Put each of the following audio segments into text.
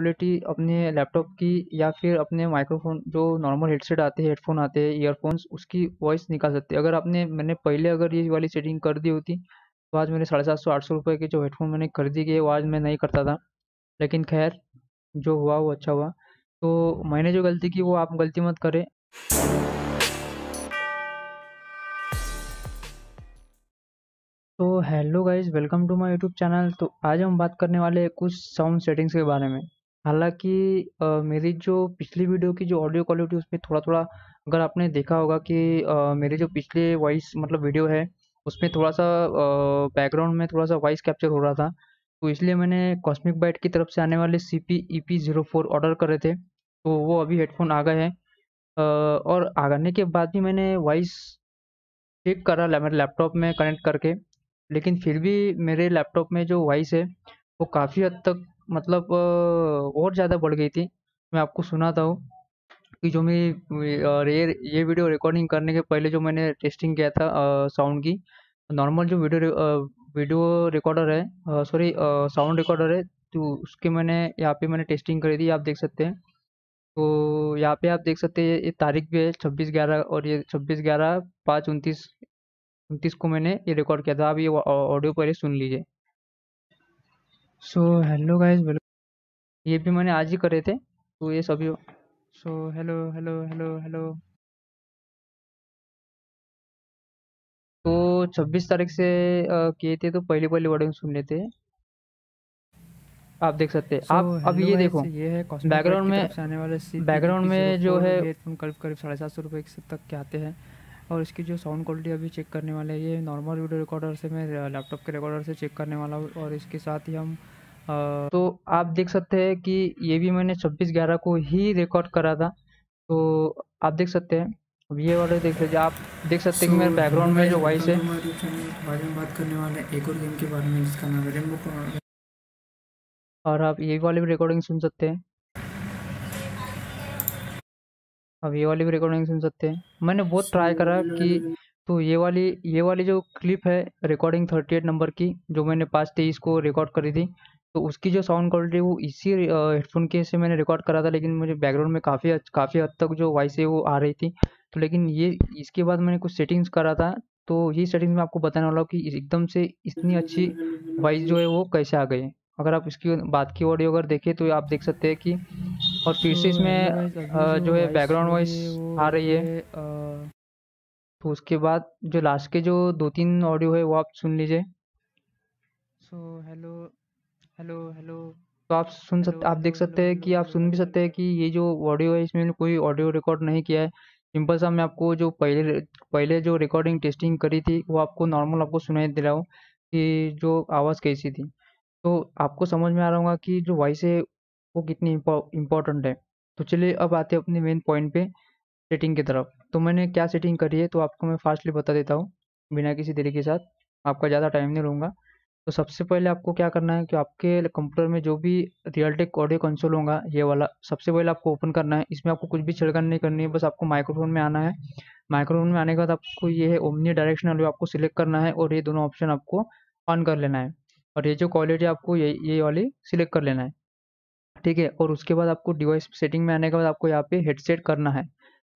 Quality अपने laptop की या फिर अपने माइक्रोफोन जो नॉर्मल हेडसेट आते हैं हेडफोन आते हैं ईयरफोन्स उसकी वॉइस निकाल सकते हैं अगर आपने मैंने पहले अगर ये वाली सेटिंग कर दी होती तो आज मैंने साढ़े सात सौ आठ सौ रुपये के जो हेडफोन मैंने खरीदी गए वो आज मैं नहीं करता था लेकिन खैर जो हुआ वो अच्छा हुआ तो मैंने जो गलती की वो आप गलती मत करें तो hello guys welcome to my YouTube channel तो आज हम बात करने वाले हैं कुछ साउंड सेटिंग्स के बारे में हालांकि मेरी जो पिछली वीडियो की जो ऑडियो क्वालिटी उसमें थोड़ा-थोड़ा अगर आपने देखा होगा कि मेरे जो पिछले वॉइस मतलब वीडियो है, उसमें थोड़ा-सा बैकग्राउंड में थोड़ा-सा वॉइस कैप्चर हो रहा था। तो इसलिए मैंने कॉस्मिक बाइट की तरफ से आने वाले C P E P zero four order करे थे, तो वो अभी हेडफ़ोन आ गए हैं। और और आने के बाद भी मैंने वॉइस चेक करा मेरे लैपटॉप में कनेक्ट करके, लेकिन फिर भी मेरे लैपटॉप में जो वॉइस है, वो काफ़ी हद तक मतलब और ज़्यादा बढ़ गई थी मैं आपको सुनाता हूँ कि जो मैं ये ये वीडियो रिकॉर्डिंग करने के पहले जो मैंने टेस्टिंग किया था साउंड की नॉर्मल जो वीडियो वीडियो रिकॉर्डर है सॉरी साउंड रिकॉर्डर है तो उसके मैंने यहाँ पे मैंने टेस्टिंग करी थी आप देख सकते हैं तो यहाँ पे आप देख सकते हैं ये तारीख भी है छब्बीस ग्यारह और ये छब्बीस ग्यारह पाँच उनतीस उनतीस को मैंने ये रिकॉर्ड किया था आप ये ऑडियो पहले सुन लीजिए सो हेलो गाइज वेलकम ये भी मैंने आज ही करे थे तो ये सभी हो सो हेलो हेलो हेलो हेलो तो 26 तारीख से किए थे तो पहली पहली वर्डिंग सुन लेते आप देख सकते हैं so, आप अब ये देखो ये है बैकग्राउंड में बैकग्राउंड में जो है करीब करीब साढ़े सात सौ रुपये तक के आते हैं और इसकी जो साउंड क्वालिटी अभी चेक करने वाले हैं ये नॉर्मल वीडियो रिकॉर्डर से मैं लैपटॉप के रिकॉर्डर से चेक करने वाला हूँ और इसके साथ ही हम आ, तो आप देख सकते हैं कि ये भी मैंने छब्बीस ग्यारह को ही रिकॉर्ड करा था तो आप देख सकते हैं अब ये वाले देख सकते आप देख सकते हैं कि मेरे बैकग्राउंड में जो वॉइस है बारे में बात करने वाले एक और गेम के बारे में जिसका नाम है रेमबो और आप ये वाले भी रिकॉर्डिंग सुन सकते हैं अब ये वाली भी रिकॉर्डिंग सुन सकते हैं मैंने बहुत ट्राई करा कि तो ये वाली ये वाली जो क्लिप है रिकॉर्डिंग थर्टी एट नंबर की जो मैंने पाँच तेईस को रिकॉर्ड करी थी तो उसकी जो साउंड क्वालिटी वो इसी हेडफोन के से मैंने रिकॉर्ड करा था लेकिन मुझे बैकग्राउंड में काफ़ी काफ़ी हद तक जो वॉइस है वो आ रही थी तो लेकिन ये इसके बाद मैंने कुछ सेटिंग्स करा था तो ये सेटिंग्स मैं आपको बताने वाला हूँ कि एकदम से इतनी अच्छी वॉइस जो है वो कैसे आ गई है अगर आप इसकी बात की ऑडियो अगर देखें तो आप देख सकते हैं कि और फिर से इसमें जो है बैकग्राउंड वॉइस आ रही है तो उसके बाद जो लास्ट के जो दो तीन ऑडियो है वो आप सुन लीजिए सो हेलो हेलो हेलो तो आप सुन सकते आप देख सकते हैं कि आप सुन भी सकते हैं कि ये जो ऑडियो है इसमें कोई ऑडियो रिकॉर्ड नहीं किया है सिंपल सा मैं आपको जो पहले पहले जो रिकॉर्डिंग टेस्टिंग करी थी वो आपको नॉर्मल आपको सुनाई दे रहा हूँ कि जो आवाज़ कैसी थी तो आपको समझ में आ रहा होगा कि जो वॉइस है वो कितनी इम्पॉर्टेंट है तो चलिए अब आते हैं अपने मेन पॉइंट पे सेटिंग की तरफ तो मैंने क्या सेटिंग करी है तो आपको मैं फास्टली बता देता हूँ बिना किसी देरी के साथ आपका ज़्यादा टाइम नहीं लूँगा तो सबसे पहले आपको क्या करना है कि आपके कंप्यूटर में जो भी टेक ऑडियो कंसोल होगा ये वाला सबसे पहले आपको ओपन करना है इसमें आपको कुछ भी छिड़कन नहीं करनी है बस आपको माइक्रोफोन में आना है माइक्रोफोन में आने के बाद आपको ये है ओमनी डायरेक्शनल आपको सिलेक्ट करना है और ये दोनों ऑप्शन आपको ऑन कर लेना है और ये जो क्वालिटी आपको ये ये वाली सिलेक्ट कर लेना है ठीक है और उसके बाद आपको डिवाइस सेटिंग में आने के बाद आपको यहाँ पे हेडसेट करना है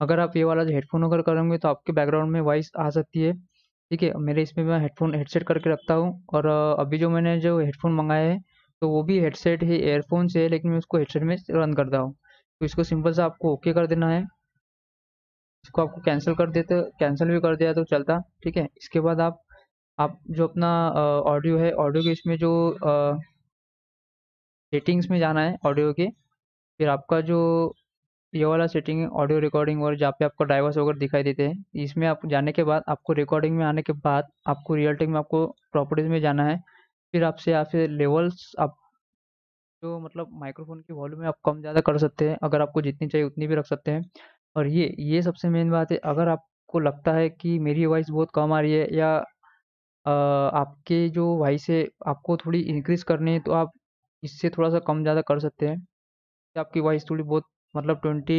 अगर आप ये वाला जो हेडफोन अगर करेंगे तो आपके बैकग्राउंड में वॉइस आ सकती है ठीक है मेरे इसमें मैं हेडफोन हेडसेट करके रखता हूँ और अभी जो मैंने जो हेडफोन मंगाया है तो वो भी हेडसेट ही एयरफोन से है लेकिन मैं उसको हेडसेट में रन करता हूँ तो इसको सिंपल सा आपको ओके कर देना है इसको आपको कैंसिल कर देते कैंसिल भी कर दिया तो चलता ठीक है इसके बाद आप आप जो अपना ऑडियो है ऑडियो के इसमें जो आ, सेटिंग्स में जाना है ऑडियो के फिर आपका जो ये वाला सेटिंग है ऑडियो रिकॉर्डिंग और जहाँ पे आपको ड्राइवर्स वगैरह दिखाई देते हैं इसमें आप जाने के बाद आपको रिकॉर्डिंग में आने के बाद आपको रियल टाइम में आपको प्रॉपर्टीज में जाना है फिर आपसे या फिर लेवल्स आप जो मतलब माइक्रोफोन की वॉल्यूम है आप कम ज़्यादा कर सकते हैं अगर आपको जितनी चाहिए उतनी भी रख सकते हैं और ये ये सबसे मेन बात है अगर आपको लगता है कि मेरी वॉइस बहुत कम आ रही है या आपके जो वॉइस है आपको थोड़ी इंक्रीज़ करनी है तो आप इससे थोड़ा सा कम ज़्यादा कर सकते हैं तो आपकी वॉइस थोड़ी बहुत मतलब ट्वेंटी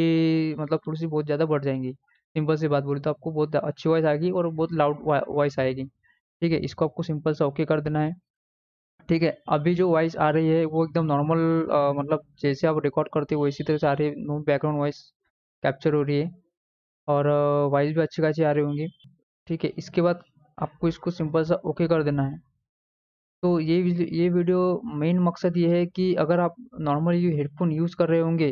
मतलब थोड़ी सी बहुत ज़्यादा बढ़ जाएंगी सिंपल सी बात बोली तो आपको बहुत अच्छी वॉइस आएगी और बहुत लाउड वॉइस आएगी ठीक है इसको आपको सिंपल सा ओके कर देना है ठीक है अभी जो वॉइस आ रही है वो एकदम नॉर्मल मतलब जैसे आप रिकॉर्ड करते हो वैसी तरह से आ रही है नो बैकग्राउंड वॉइस कैप्चर हो रही है और वॉइस भी अच्छी खासी आ रही होंगी ठीक है इसके बाद आपको इसको सिंपल सा ओके कर देना है तो ये ये वीडियो मेन मकसद ये है कि अगर आप नॉर्मल ये हेडफोन यूज़ कर रहे होंगे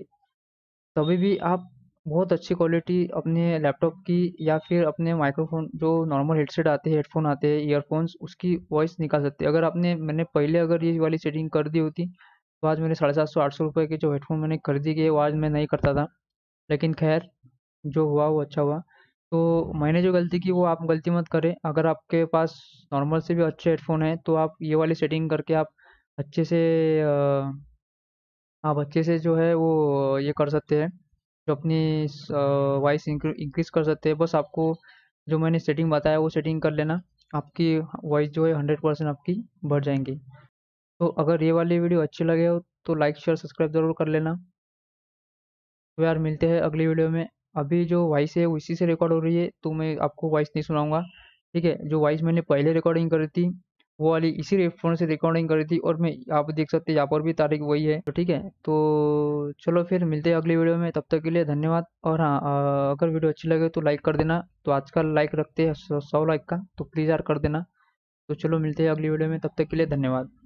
तभी भी आप बहुत अच्छी क्वालिटी अपने लैपटॉप की या फिर अपने माइक्रोफोन जो नॉर्मल हेडसेट आते हैं हेडफोन आते हैं ईयरफोन्स उसकी वॉइस निकाल सकते हैं अगर आपने मैंने पहले अगर ये वाली सेटिंग कर दी होती तो आज मैंने साढ़े सात सौ आठ सौ रुपये के जो हेडफोन मैंने खरीदी गए वो आज मैं नहीं करता था लेकिन खैर जो हुआ वो अच्छा हुआ तो मैंने जो गलती की वो आप गलती मत करें अगर आपके पास नॉर्मल से भी अच्छे हेडफोन है तो आप ये वाली सेटिंग करके आप अच्छे से आप अच्छे से जो है वो ये कर सकते हैं जो अपनी वॉइस इंक्रीज कर सकते हैं बस आपको जो मैंने सेटिंग बताया वो सेटिंग कर लेना आपकी वॉइस जो है हंड्रेड परसेंट आपकी बढ़ जाएंगी तो अगर ये वाली वीडियो अच्छी लगे हो तो लाइक शेयर सब्सक्राइब ज़रूर कर लेना तो यार मिलते हैं अगली वीडियो में अभी जो वॉइस है उसी से रिकॉर्ड हो रही है तो मैं आपको वॉइस नहीं सुनाऊंगा ठीक है जो वॉइस मैंने पहले रिकॉर्डिंग करी थी वो वाली इसी रेफोन से रिकॉर्डिंग करी थी और मैं आप देख सकते हैं यहाँ पर भी तारीख वही है तो ठीक है तो चलो फिर मिलते हैं अगली वीडियो में तब तक के लिए धन्यवाद और हाँ अगर वीडियो अच्छी लगे तो लाइक कर देना तो आजकल लाइक रखते हैं सौ लाइक का तो प्लीज़ यार कर देना तो चलो मिलते हैं अगली वीडियो में तब तक के लिए धन्यवाद